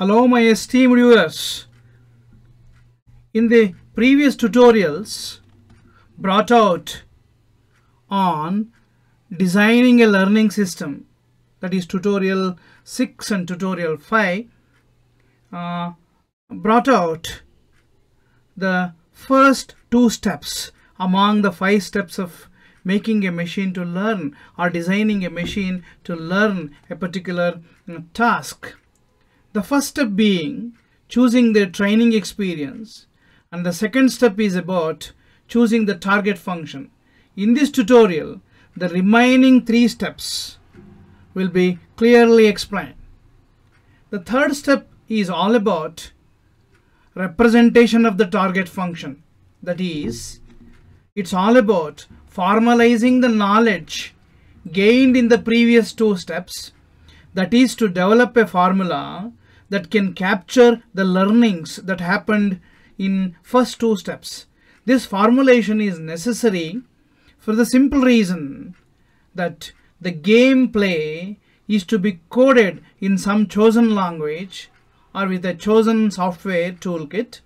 Hello my esteemed viewers. In the previous tutorials brought out on designing a learning system that is tutorial 6 and tutorial 5 uh, brought out the first two steps among the five steps of making a machine to learn or designing a machine to learn a particular uh, task. The first step being choosing their training experience and the second step is about choosing the target function. In this tutorial, the remaining three steps will be clearly explained. The third step is all about representation of the target function. That is, it's all about formalizing the knowledge gained in the previous two steps. That is to develop a formula that can capture the learnings that happened in first two steps. This formulation is necessary for the simple reason that the gameplay is to be coded in some chosen language or with a chosen software toolkit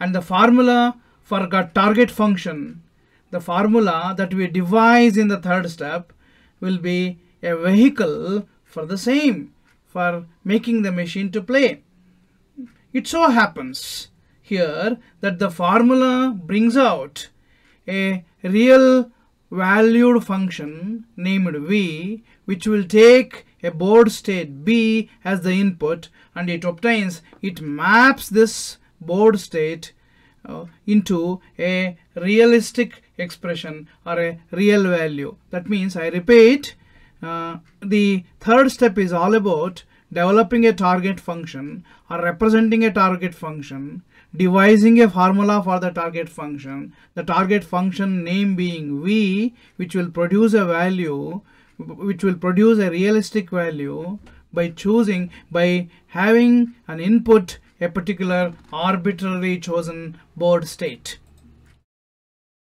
and the formula for a target function, the formula that we devise in the third step will be a vehicle for the same for making the machine to play. It so happens here that the formula brings out a real valued function named v which will take a board state b as the input and it obtains it maps this board state uh, into a realistic expression or a real value that means i repeat uh, the third step is all about developing a target function or representing a target function, devising a formula for the target function, the target function name being v, which will produce a value, which will produce a realistic value by choosing, by having an input, a particular arbitrarily chosen board state.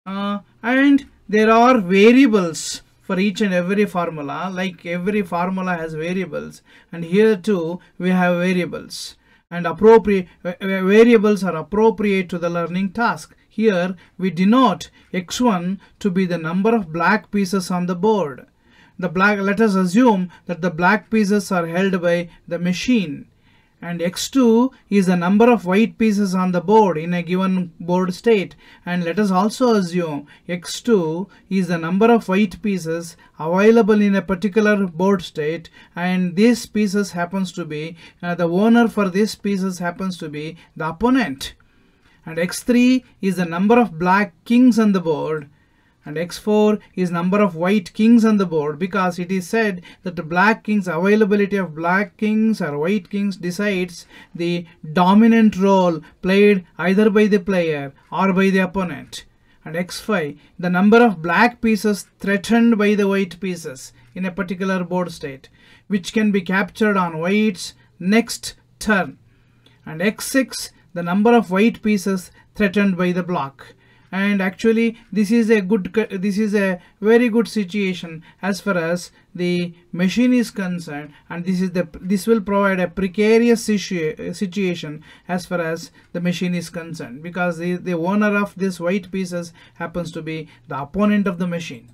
Uh, and there are variables for each and every formula like every formula has variables and here too we have variables and appropriate variables are appropriate to the learning task here we denote x1 to be the number of black pieces on the board the black let us assume that the black pieces are held by the machine and x2 is the number of white pieces on the board in a given board state and let us also assume x2 is the number of white pieces available in a particular board state and these pieces happens to be uh, the owner for these pieces happens to be the opponent and x3 is the number of black kings on the board and x4 is number of white kings on the board because it is said that the black kings availability of black kings or white kings decides the dominant role played either by the player or by the opponent and x5 the number of black pieces threatened by the white pieces in a particular board state which can be captured on white's next turn and x6 the number of white pieces threatened by the block and actually this is a good this is a very good situation as far as the machine is concerned and this is the this will provide a precarious uh, situation as far as the machine is concerned because the, the owner of this white pieces happens to be the opponent of the machine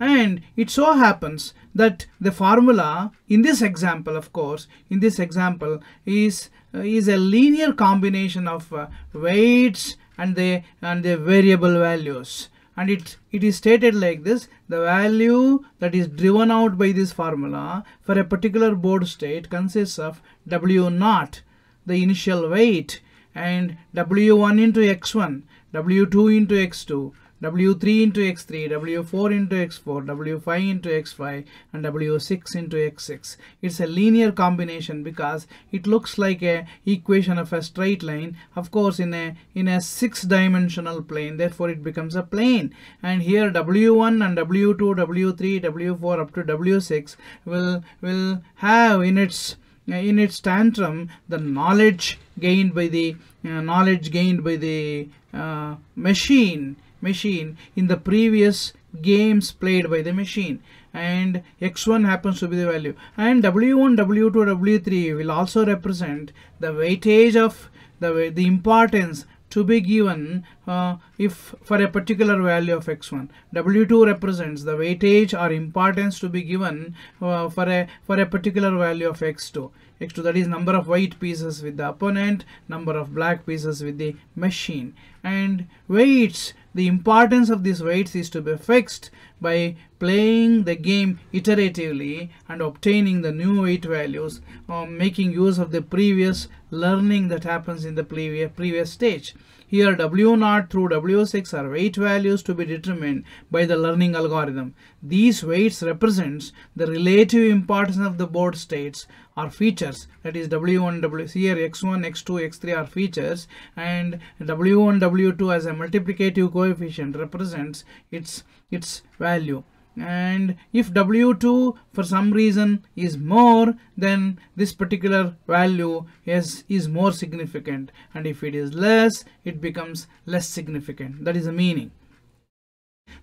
and it so happens that the formula in this example of course in this example is uh, is a linear combination of uh, weights and the and the variable values and it it is stated like this the value that is driven out by this formula for a particular board state consists of w naught the initial weight and w1 into x1 w2 into x2 W3 into X3, W4 into X4, W5 into X5 and W6 into X6. It's a linear combination because it looks like a equation of a straight line of course in a in a six dimensional plane therefore it becomes a plane and here W1 and W2, W3, W4 up to W6 will will have in its in its tantrum the knowledge gained by the uh, knowledge gained by the uh, machine machine in the previous games played by the machine and x1 happens to be the value and w1 w2 w3 will also represent the weightage of the the importance to be given uh, if for a particular value of x1 w2 represents the weightage or importance to be given uh, for a for a particular value of x2 x2 that is number of white pieces with the opponent number of black pieces with the machine and weights the importance of these weights is to be fixed by playing the game iteratively and obtaining the new weight values or um, making use of the previous learning that happens in the previous, previous stage. Here W0 through W6 are weight values to be determined by the learning algorithm. These weights represents the relative importance of the board states or features that is w1 w here x1 x2 x3 are features and w1 w2 as a multiplicative coefficient represents its its value and if W2 for some reason is more then this particular value is, is more significant and if it is less it becomes less significant that is the meaning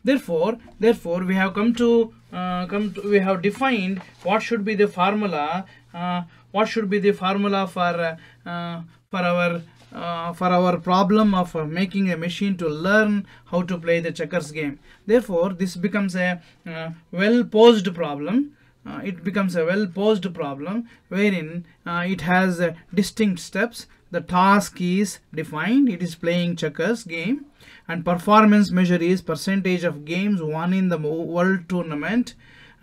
therefore therefore we have come to uh, come to, we have defined what should be the formula uh, what should be the formula for uh, for our uh, for our problem of uh, making a machine to learn how to play the checkers game. Therefore, this becomes a uh, well-posed problem. Uh, it becomes a well-posed problem wherein uh, it has uh, distinct steps. The task is defined. It is playing checkers game and performance measure is percentage of games won in the world tournament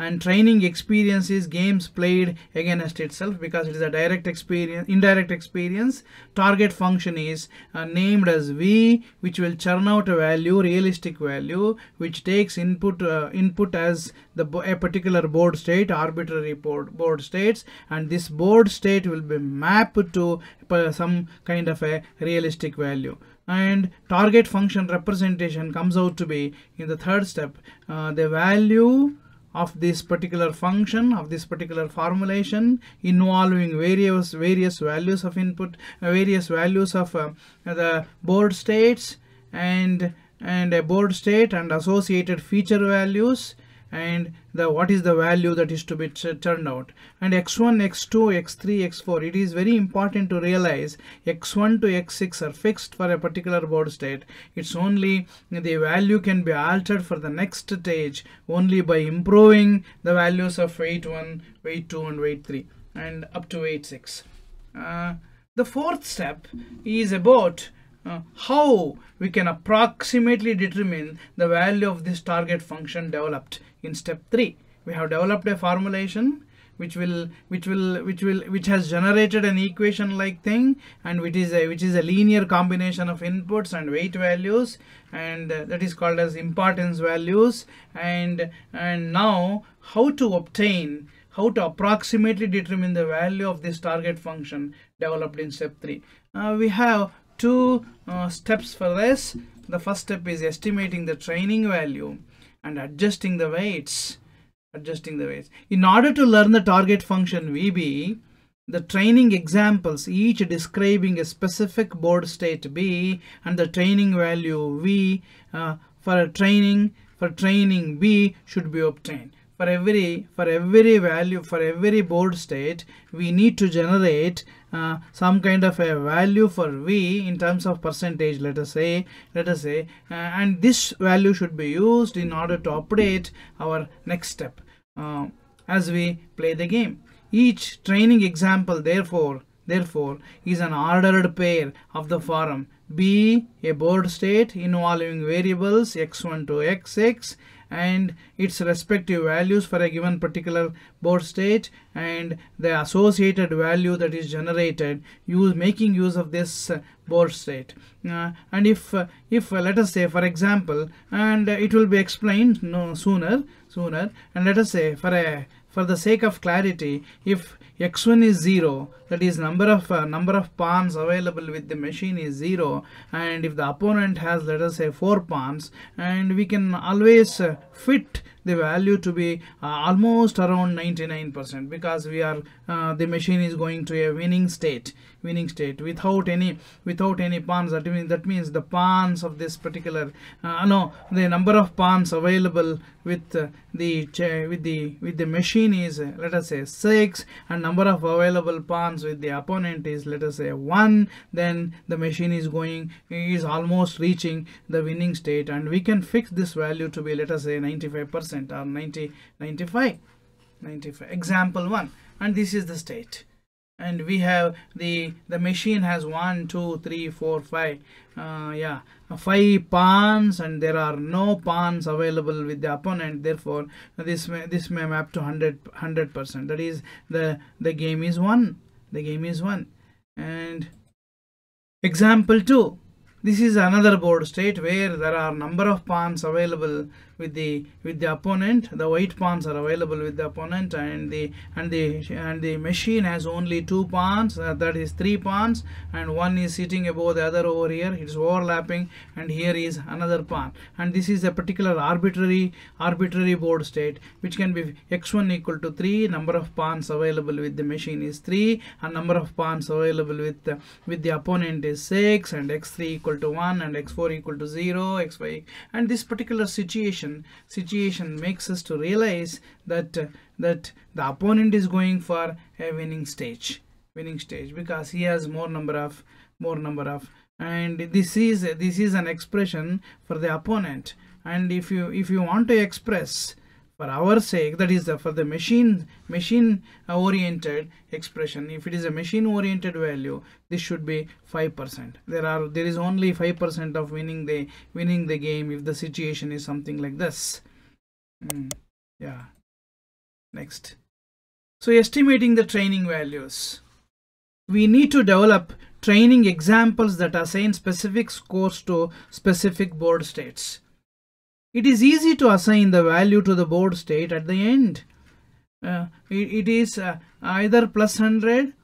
and training experiences games played against itself because it is a direct experience indirect experience target function is uh, named as v which will churn out a value realistic value which takes input uh, input as the a particular board state arbitrary board, board states and this board state will be mapped to uh, some kind of a realistic value and target function representation comes out to be in the third step uh, the value of this particular function of this particular formulation involving various various values of input uh, various values of uh, the board states and and a board state and associated feature values and the what is the value that is to be turned out and x1 x2 x3 x4 it is very important to realize x1 to x6 are fixed for a particular board state it's only the value can be altered for the next stage only by improving the values of weight 1 weight 2 and weight 3 and up to weight 6 uh, the fourth step is about uh, how we can approximately determine the value of this target function developed in step 3 we have developed a formulation which will which will which will which has generated an equation like thing and which is a which is a linear combination of inputs and weight values and uh, that is called as importance values and and now how to obtain how to approximately determine the value of this target function developed in step 3 uh, we have two uh, steps for this the first step is estimating the training value and adjusting the weights adjusting the weights in order to learn the target function vb the training examples each describing a specific board state b and the training value v uh, for a training for training b should be obtained for every for every value for every board state we need to generate uh, some kind of a value for v in terms of percentage let us say let us say uh, and this value should be used in order to operate our next step uh, as we play the game each training example therefore therefore is an ordered pair of the form b a board state involving variables x1 to x and its respective values for a given particular board state and the associated value that is generated use making use of this uh, board state uh, and if uh, if uh, let us say for example and it will be explained no sooner sooner and let us say for a for the sake of clarity if x1 is 0 that is number of uh, number of pawns available with the machine is 0 and if the opponent has let us say 4 pawns and we can always uh, fit the value to be uh, almost around 99% because we are uh, the machine is going to a winning state winning state without any without any pawns that means that means the pawns of this particular uh, no the number of pawns available with uh, the with the with the machine is let us say 6 and number of available pawns with the opponent is let us say 1 then the machine is going is almost reaching the winning state and we can fix this value to be let us say 95% or 90 95 95 example 1 and this is the state and we have the the machine has one two three four five uh, yeah uh, five pawns and there are no pawns available with the opponent therefore this may this may map to 100 percent that is the the game is one the game is one and example two this is another board state where there are number of pawns available with the with the opponent. The white pawns are available with the opponent, and the and the and the machine has only two pawns. Uh, that is three pawns, and one is sitting above the other over here. It is overlapping, and here is another pawn. And this is a particular arbitrary arbitrary board state which can be x1 equal to three. Number of pawns available with the machine is three, and number of pawns available with the, with the opponent is six, and x3 equal equal to 1 and x4 equal to 0 x5 and this particular situation situation makes us to realize that uh, that the opponent is going for a winning stage winning stage because he has more number of more number of and this is this is an expression for the opponent and if you if you want to express for our sake that is for the machine machine uh, oriented expression if it is a machine oriented value this should be 5% there are there is only 5% of winning the winning the game if the situation is something like this mm, yeah next so estimating the training values we need to develop training examples that assign specific scores to specific board states it is easy to assign the value to the board state at the end. Uh, it, it is uh, either plus 100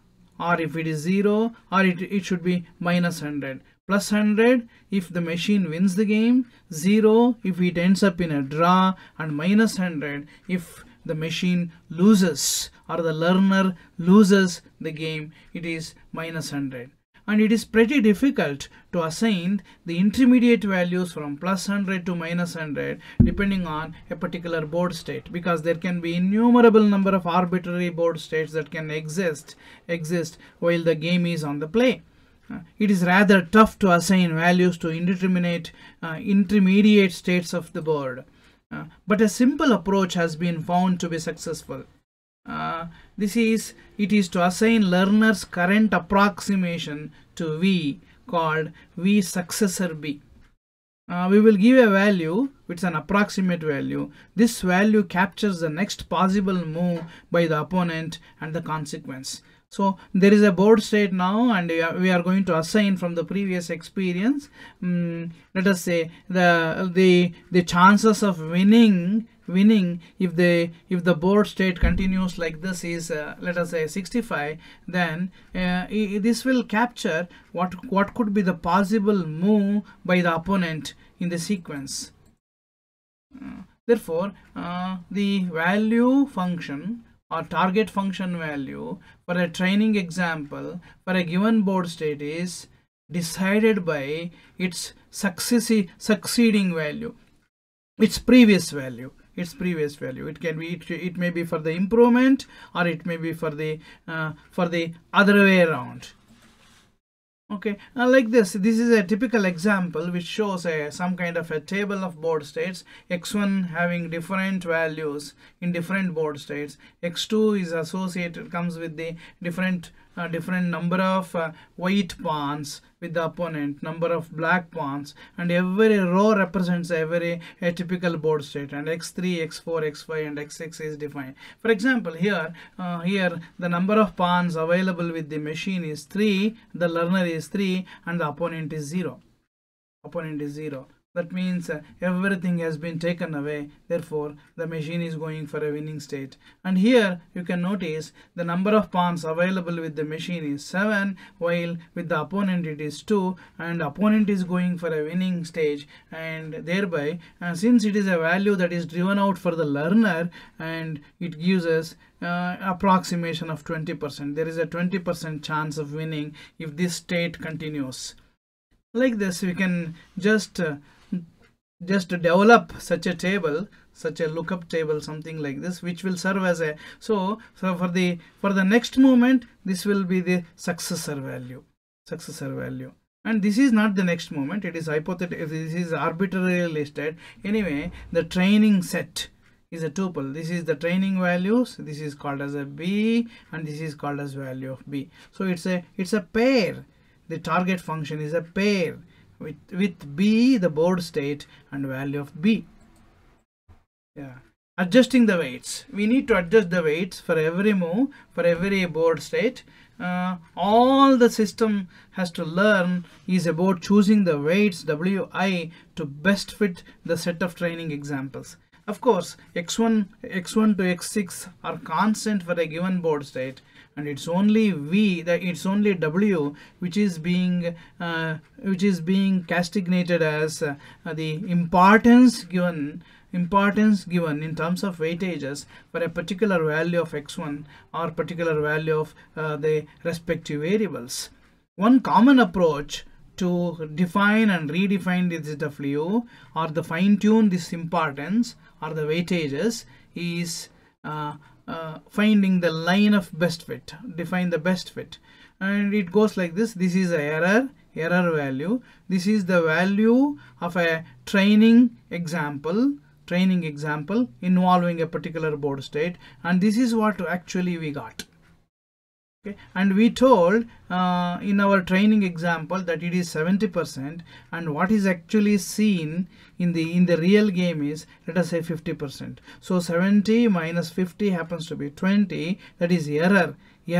or if it is 0 or it, it should be minus 100. Plus 100 if the machine wins the game, 0 if it ends up in a draw and minus 100 if the machine loses or the learner loses the game, it is minus 100 and it is pretty difficult to assign the intermediate values from plus 100 to minus 100 depending on a particular board state because there can be innumerable number of arbitrary board states that can exist exist while the game is on the play uh, it is rather tough to assign values to indeterminate uh, intermediate states of the board uh, but a simple approach has been found to be successful uh, this is it is to assign learner's current approximation to v called v successor b uh, we will give a value which is an approximate value this value captures the next possible move by the opponent and the consequence so there is a board state now and we are going to assign from the previous experience um, let us say the the the chances of winning winning if they if the board state continues like this is uh, let us say 65 then uh, this will capture what what could be the possible move by the opponent in the sequence uh, therefore uh, the value function or target function value for a training example for a given board state is decided by its successive succeeding value its previous value its previous value it can be it, it may be for the improvement or it may be for the uh, for the other way around okay now uh, like this this is a typical example which shows a some kind of a table of board states x1 having different values in different board states x2 is associated comes with the different uh, different number of uh, white pawns with the opponent number of black pawns and every row represents every a typical board state and x3 x4 x5 and x6 is defined for example here uh, here the number of pawns available with the machine is 3 the learner is 3 and the opponent is 0 opponent is 0 that means uh, everything has been taken away. Therefore, the machine is going for a winning state. And here you can notice the number of pawns available with the machine is 7 while with the opponent it is 2 and opponent is going for a winning stage and thereby uh, since it is a value that is driven out for the learner and it gives us uh, approximation of 20%. There is a 20% chance of winning if this state continues. Like this we can just uh, just develop such a table such a lookup table something like this which will serve as a so so for the for the next moment this will be the successor value successor value and this is not the next moment it is hypothetical this is arbitrarily listed anyway the training set is a tuple this is the training values this is called as a b and this is called as value of b so it's a it's a pair the target function is a pair with, with B the board state and value of B. Yeah. Adjusting the weights. We need to adjust the weights for every move, for every board state. Uh, all the system has to learn is about choosing the weights WI to best fit the set of training examples. Of course, X1, X1 to X6 are constant for a given board state and it's only v that it's only w which is being uh, which is being castigated as uh, the importance given importance given in terms of weightages for a particular value of x1 or particular value of uh, the respective variables one common approach to define and redefine this w or the fine tune this importance or the weightages is uh, uh, finding the line of best fit define the best fit and it goes like this this is a error error value this is the value of a training example training example involving a particular board state and this is what actually we got okay and we told uh, in our training example that it is 70% and what is actually seen in the in the real game is let us say 50% so 70 minus 50 happens to be 20 that is error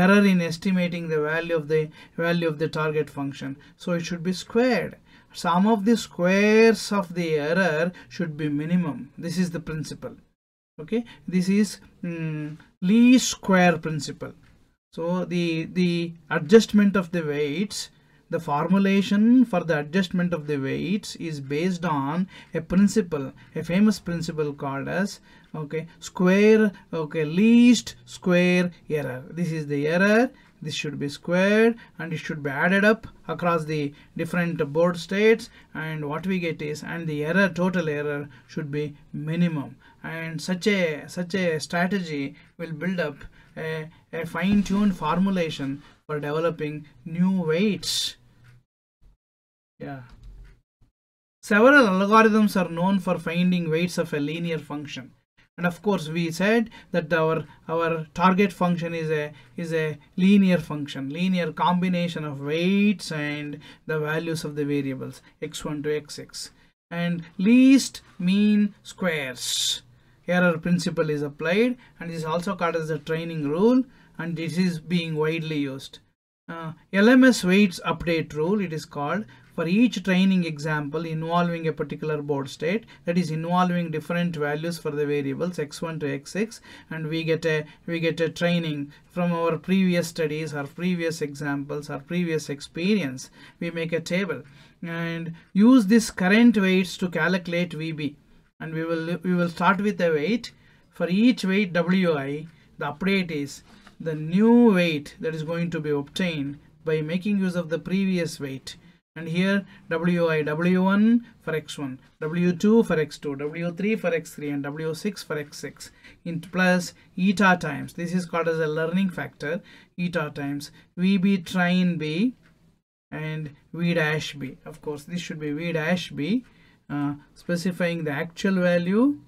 error in estimating the value of the value of the target function so it should be squared Some of the squares of the error should be minimum this is the principle okay this is um, least square principle so the, the adjustment of the weights, the formulation for the adjustment of the weights is based on a principle, a famous principle called as okay square okay least square error. This is the error. This should be squared and it should be added up across the different board states and what we get is and the error total error should be minimum and such a such a strategy will build up a, a fine-tuned formulation for developing new weights. Yeah. Several algorithms are known for finding weights of a linear function. And of course, we said that our, our target function is a, is a linear function, linear combination of weights and the values of the variables x1 to x6. And least mean squares error principle is applied and is also called as the training rule and this is being widely used. Uh, LMS weights update rule it is called for each training example involving a particular board state that is involving different values for the variables x1 to x6 and we get a we get a training from our previous studies our previous examples our previous experience we make a table and use this current weights to calculate VB and we will we will start with a weight for each weight wi the update is the new weight that is going to be obtained by making use of the previous weight and here wi w1 for x1 w2 for x2 w3 for x3 and w6 for x6 in plus eta times this is called as a learning factor eta times vb train b and v dash b of course this should be v dash b uh, specifying the actual value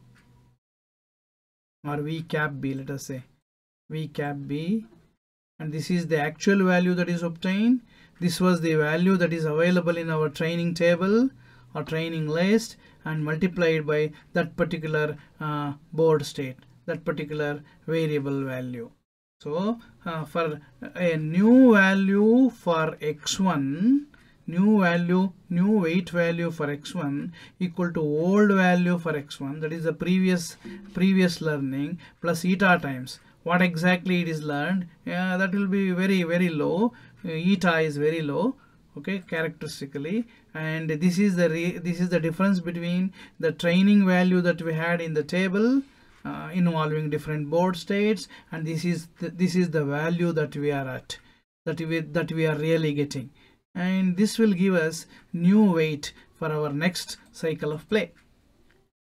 or v cap b let us say v cap b and this is the actual value that is obtained this was the value that is available in our training table or training list and multiplied by that particular uh, board state that particular variable value so uh, for a new value for x1 new value new weight value for x1 equal to old value for x1 that is the previous previous learning plus eta times what exactly it is learned yeah, that will be very very low uh, eta is very low okay characteristically and this is the re, this is the difference between the training value that we had in the table uh, involving different board states and this is this is the value that we are at that we that we are really getting and this will give us new weight for our next cycle of play.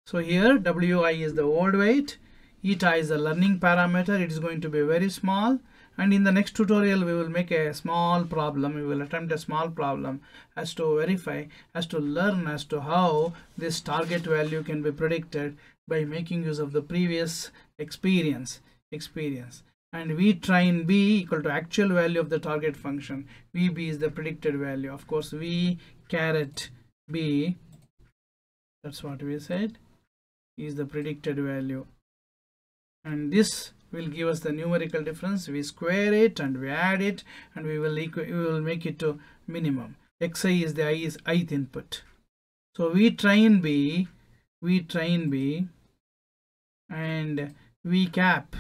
So here wi is the old weight, eta is the learning parameter, it is going to be very small and in the next tutorial we will make a small problem, we will attempt a small problem as to verify, as to learn as to how this target value can be predicted by making use of the previous experience experience and v train b equal to actual value of the target function vb is the predicted value of course v caret b that's what we said is the predicted value and this will give us the numerical difference we square it and we add it and we will we will make it to minimum xi is the i is ith input so we train b we train b and v cap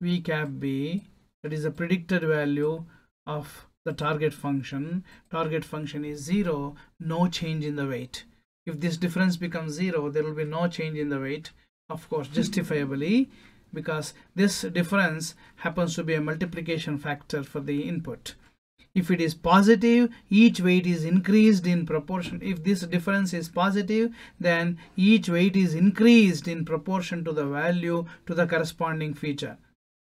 v cap b that is a predicted value of the target function target function is zero no change in the weight if this difference becomes zero there will be no change in the weight of course justifiably because this difference happens to be a multiplication factor for the input if it is positive each weight is increased in proportion if this difference is positive then each weight is increased in proportion to the value to the corresponding feature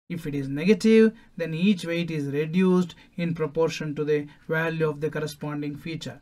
if it is negative, then each weight is reduced in proportion to the value of the corresponding feature.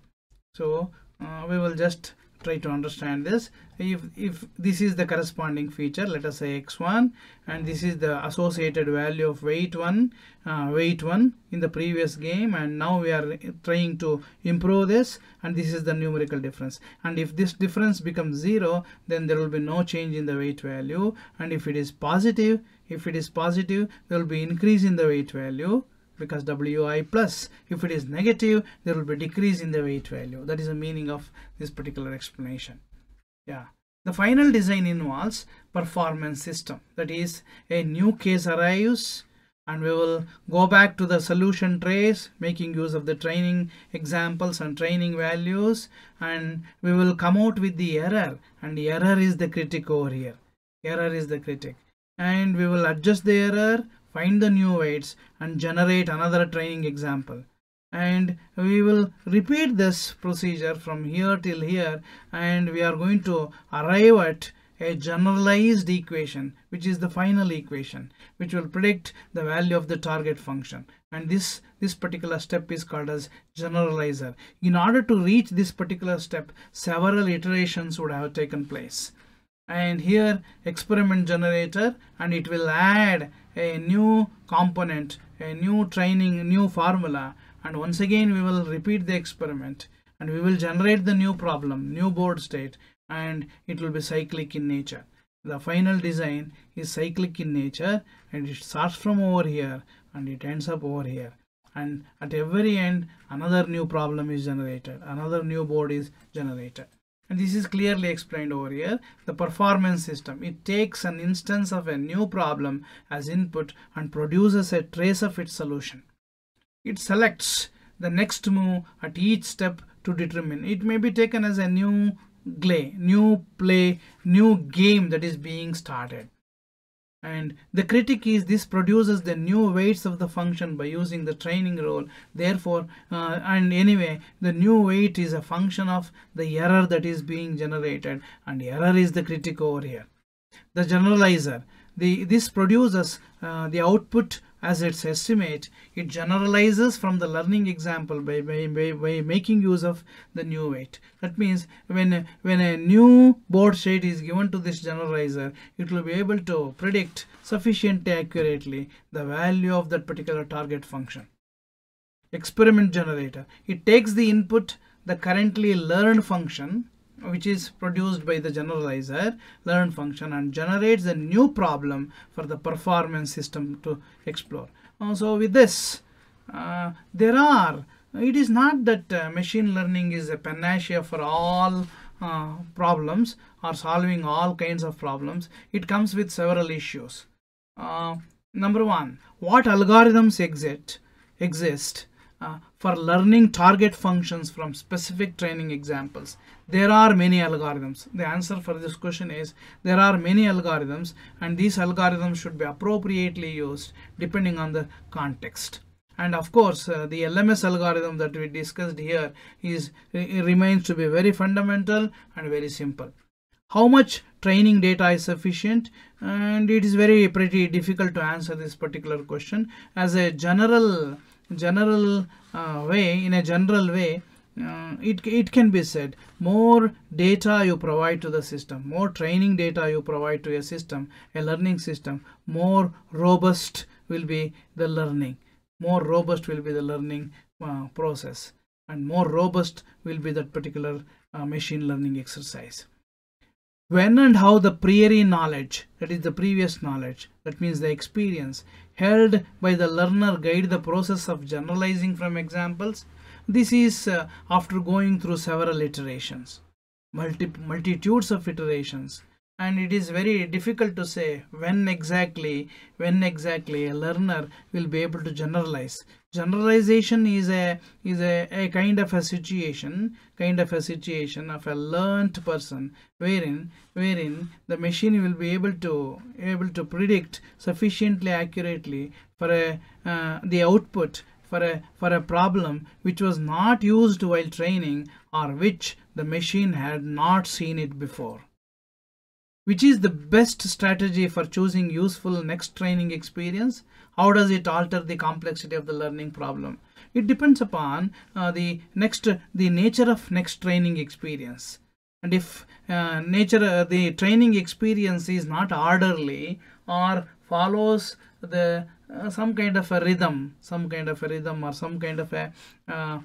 So uh, we will just try to understand this. If, if this is the corresponding feature, let us say x1 and this is the associated value of weight 1, uh, weight 1 in the previous game and now we are trying to improve this and this is the numerical difference. And if this difference becomes 0, then there will be no change in the weight value and if it is positive, if it is positive, there will be increase in the weight value because WI plus. If it is negative, there will be decrease in the weight value. That is the meaning of this particular explanation. Yeah. The final design involves performance system. That is a new case arrives and we will go back to the solution trace making use of the training examples and training values and we will come out with the error and the error is the critic over here. Error is the critic and we will adjust the error, find the new weights and generate another training example. And we will repeat this procedure from here till here and we are going to arrive at a generalized equation which is the final equation which will predict the value of the target function and this this particular step is called as generalizer in order to reach this particular step several iterations would have taken place and here experiment generator and it will add a new component a new training new formula and once again we will repeat the experiment and we will generate the new problem new board state and it will be cyclic in nature the final design is cyclic in nature and it starts from over here and it ends up over here and at every end another new problem is generated another new board is generated and this is clearly explained over here the performance system it takes an instance of a new problem as input and produces a trace of its solution it selects the next move at each step to determine it may be taken as a new play new play new game that is being started and the critic is this produces the new weights of the function by using the training rule therefore uh, and anyway the new weight is a function of the error that is being generated and error is the critic over here the generalizer the this produces uh, the output as its estimate, it generalizes from the learning example by, by, by, by making use of the new weight. That means when, when a new board shade is given to this generalizer, it will be able to predict sufficiently accurately the value of that particular target function. Experiment generator. It takes the input, the currently learned function which is produced by the generalizer learn function and generates a new problem for the performance system to explore. Also uh, with this, uh, there are, it is not that uh, machine learning is a panacea for all uh, problems or solving all kinds of problems. It comes with several issues. Uh, number one, what algorithms exist, exist uh, for learning target functions from specific training examples there are many algorithms the answer for this question is there are many algorithms and these algorithms should be appropriately used depending on the context and of course uh, the LMS algorithm that we discussed here is remains to be very fundamental and very simple how much training data is sufficient and it is very pretty difficult to answer this particular question as a general general uh, way in a general way uh, it, it can be said more data you provide to the system more training data you provide to a system a learning system more robust will be the learning more robust will be the learning uh, process and more robust will be that particular uh, machine learning exercise when and how the priori knowledge that is the previous knowledge that means the experience held by the learner guide the process of generalizing from examples this is uh, after going through several iterations, multi multitudes of iterations. And it is very difficult to say when exactly, when exactly a learner will be able to generalize. Generalization is a is a, a kind of a situation, kind of a situation of a learned person wherein wherein the machine will be able to able to predict sufficiently accurately for a, uh, the output for a, for a problem which was not used while training or which the machine had not seen it before. Which is the best strategy for choosing useful next training experience? How does it alter the complexity of the learning problem? It depends upon uh, the next the nature of next training experience. And if uh, nature uh, the training experience is not orderly or follows the uh, some kind of a rhythm some kind of a rhythm or some kind of a uh,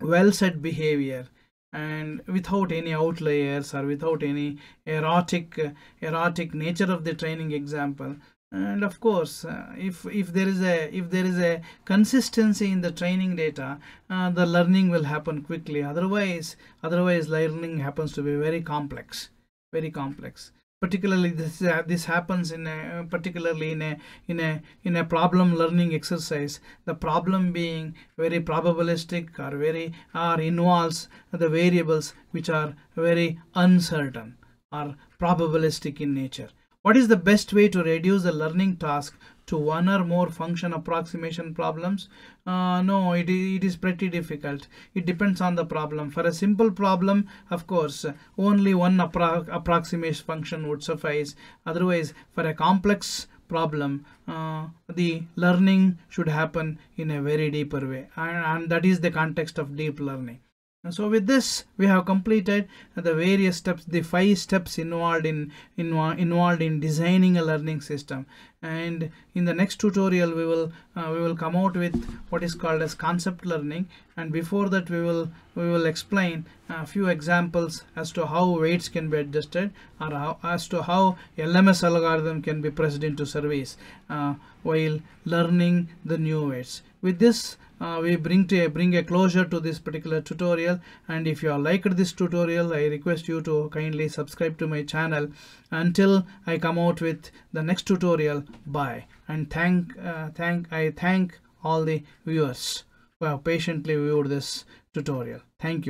well set behavior and without any outliers or without any erotic erotic nature of the training example and of course uh, if if there is a if there is a consistency in the training data uh, the learning will happen quickly otherwise otherwise learning happens to be very complex very complex particularly this uh, this happens in a, uh, particularly in a in a in a problem learning exercise the problem being very probabilistic or very or involves the variables which are very uncertain or probabilistic in nature what is the best way to reduce the learning task to one or more function approximation problems uh, no it, it is pretty difficult it depends on the problem for a simple problem of course only one appro approximation function would suffice otherwise for a complex problem uh, the learning should happen in a very deeper way and, and that is the context of deep learning so with this we have completed the various steps the five steps involved in, in involved in designing a learning system and in the next tutorial we will uh, we will come out with what is called as concept learning and before that we will we will explain a few examples as to how weights can be adjusted or how, as to how LMS algorithm can be pressed into service uh, while learning the new weights with this uh, we bring to a, bring a closure to this particular tutorial and if you have liked this tutorial i request you to kindly subscribe to my channel until i come out with the next tutorial Bye. And thank, uh, thank, I thank all the viewers who have patiently viewed this tutorial. Thank you.